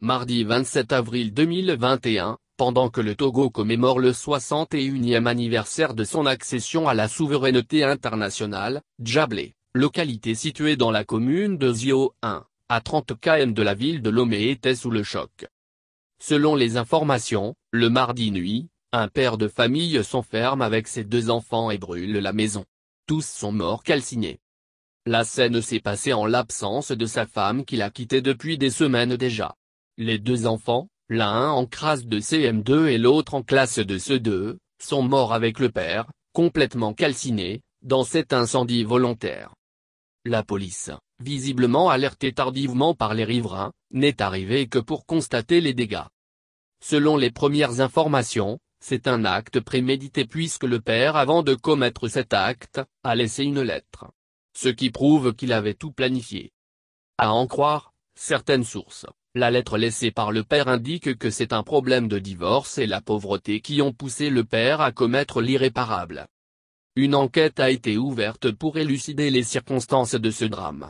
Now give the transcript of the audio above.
Mardi 27 avril 2021, pendant que le Togo commémore le 61e anniversaire de son accession à la souveraineté internationale, Djablé, localité située dans la commune de Zio 1, à 30 km de la ville de Lomé était sous le choc. Selon les informations, le mardi nuit, un père de famille s'enferme avec ses deux enfants et brûle la maison. Tous sont morts calcinés. La scène s'est passée en l'absence de sa femme qui la quittée depuis des semaines déjà. Les deux enfants, l'un en classe de CM2 et l'autre en classe de CE2, sont morts avec le père, complètement calciné, dans cet incendie volontaire. La police, visiblement alertée tardivement par les riverains, n'est arrivée que pour constater les dégâts. Selon les premières informations, c'est un acte prémédité puisque le père avant de commettre cet acte, a laissé une lettre. Ce qui prouve qu'il avait tout planifié. À en croire, certaines sources, la lettre laissée par le père indique que c'est un problème de divorce et la pauvreté qui ont poussé le père à commettre l'irréparable. Une enquête a été ouverte pour élucider les circonstances de ce drame.